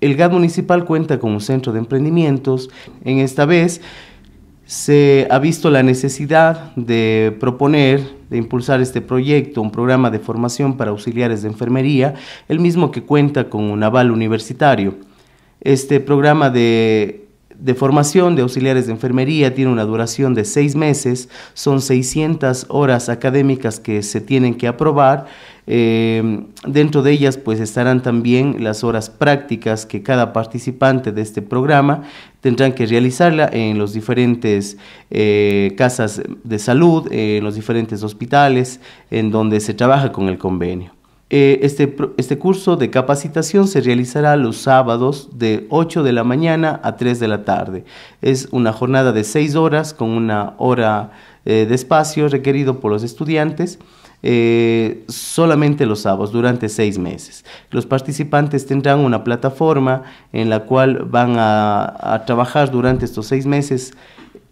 El GAD municipal cuenta con un centro de emprendimientos. En esta vez se ha visto la necesidad de proponer, de impulsar este proyecto, un programa de formación para auxiliares de enfermería, el mismo que cuenta con un aval universitario. Este programa de de formación de auxiliares de enfermería tiene una duración de seis meses, son 600 horas académicas que se tienen que aprobar. Eh, dentro de ellas pues estarán también las horas prácticas que cada participante de este programa tendrán que realizarla en los diferentes eh, casas de salud, en los diferentes hospitales en donde se trabaja con el convenio. Eh, este, este, curso de capacitación se realizará los sábados de 8 de la mañana a 3 de la tarde. Es una jornada de 6 horas con una hora eh, de espacio requerido por los estudiantes. Eh, solamente los sábados durante seis meses. Los participantes tendrán una plataforma en la cual van a, a trabajar durante estos seis meses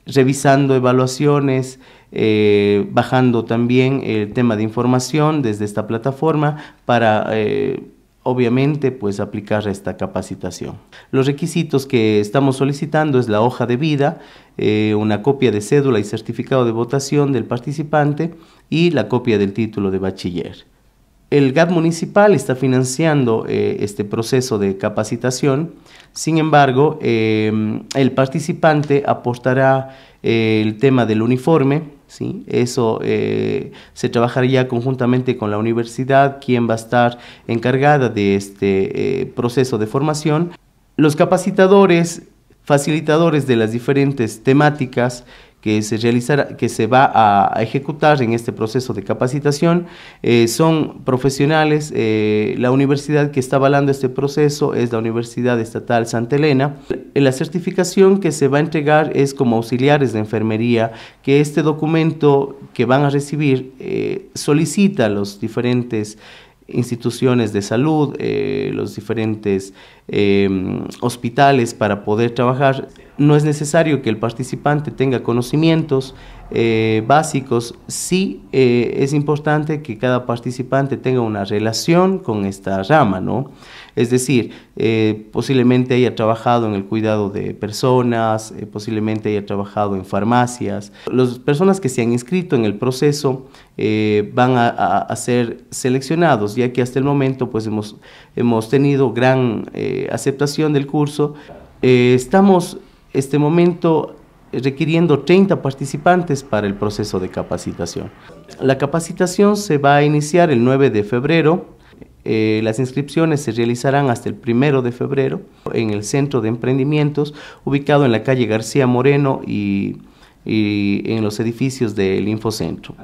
revisando evaluaciones, eh, bajando también el tema de información desde esta plataforma para... Eh, obviamente pues aplicar esta capacitación. Los requisitos que estamos solicitando es la hoja de vida, eh, una copia de cédula y certificado de votación del participante y la copia del título de bachiller. El GAT municipal está financiando eh, este proceso de capacitación, sin embargo, eh, el participante aportará eh, el tema del uniforme, ¿sí? eso se trabajaría conjuntamente con la universidad, quien va a estar encargada de este proceso de formación. Los capacitadores, facilitadores de las diferentes temáticas, que se, realizará, que se va a ejecutar en este proceso de capacitación. Eh, son profesionales, eh, la universidad que está avalando este proceso es la Universidad Estatal Santa Elena. La certificación que se va a entregar es como auxiliares de enfermería, que este documento que van a recibir eh, solicita a los diferentes instituciones de salud, los diferentes hospitales para poder trabajar no es necesario que el participante tenga conocimientos eh, básicos, sí eh, es importante que cada participante tenga una relación con esta rama, ¿no? Es decir, eh, posiblemente haya trabajado en el cuidado de personas, posiblemente haya trabajado en farmacias. Las personas que se han inscrito en el proceso van a, ser seleccionados, ya que hasta el momento pues, hemos, hemos tenido gran aceptación del curso. estamos este momento eh, requiriendo 30 participantes para el proceso de capacitación. La capacitación se va a iniciar el 9 de febrero. Eh, las inscripciones se realizarán hasta el 1 de febrero en el Centro de Emprendimientos ubicado en la calle García Moreno y, en los edificios del Infocentro.